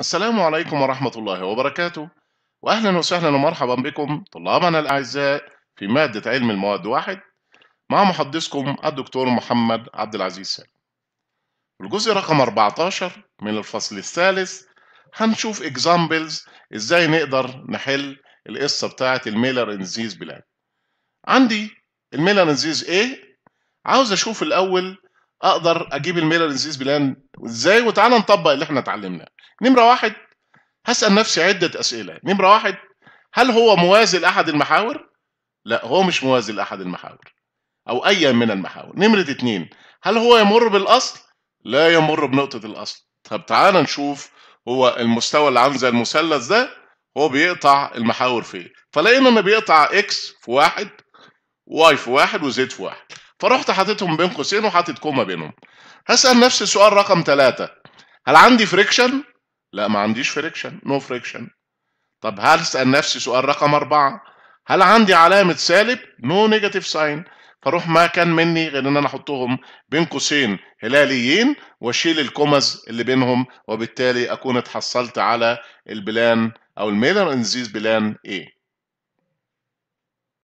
السلام عليكم ورحمة الله وبركاته وأهلا وسهلا ومرحبا بكم طلابنا الأعزاء في مادة علم المواد واحد مع محدثكم الدكتور محمد عبد العزيز سالم الجزء رقم 14 من الفصل الثالث هنشوف اكزامبلز ازاي نقدر نحل القصة بتاعة الميلر انزيز بلاد عندي الميلر انزيز إيه عاوز اشوف الاول اقدر اجيب الميلر انزيز بلان ازاي وتعالى نطبق اللي احنا اتعلمناه نمرة واحد هسأل نفسي عدة أسئلة نمرة واحد هل هو موازي لأحد المحاور؟ لا هو مش موازي لأحد المحاور أو أيا من المحاور نمرة اتنين هل هو يمر بالأصل؟ لا يمر بنقطة الأصل طب تعالى نشوف هو المستوى اللي عامل زي المثلث ده هو بيقطع المحاور فين فلقينا انه بيقطع اكس في واحد واي في واحد وزد في واحد فرحت حاططهم بين قوسين وحاطط كوما بينهم هسأل نفس السؤال رقم ثلاثة هل عندي فريكشن لا ما عنديش فريكشن نو فريكشن طب هسال نفسي سؤال رقم أربعة هل عندي علامة سالب؟ نو نيجاتيف ساين فاروح ما كان مني غير ان انا احطهم بين قوسين هلاليين واشيل الكومز اللي بينهم وبالتالي اكون اتحصلت على البلان او الميلر انزيز بلان ايه